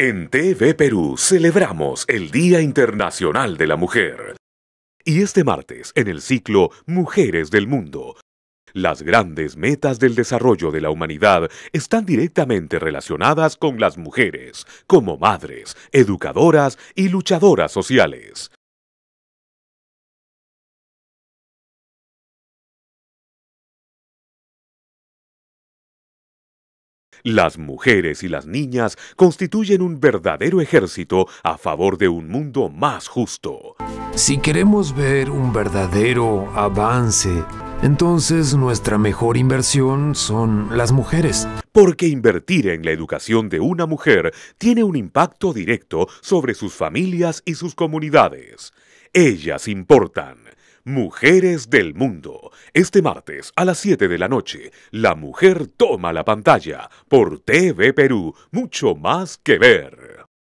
En TV Perú celebramos el Día Internacional de la Mujer. Y este martes, en el ciclo Mujeres del Mundo, las grandes metas del desarrollo de la humanidad están directamente relacionadas con las mujeres, como madres, educadoras y luchadoras sociales. Las mujeres y las niñas constituyen un verdadero ejército a favor de un mundo más justo. Si queremos ver un verdadero avance, entonces nuestra mejor inversión son las mujeres. Porque invertir en la educación de una mujer tiene un impacto directo sobre sus familias y sus comunidades. Ellas importan. Mujeres del Mundo. Este martes a las 7 de la noche, la mujer toma la pantalla por TV Perú. Mucho más que ver.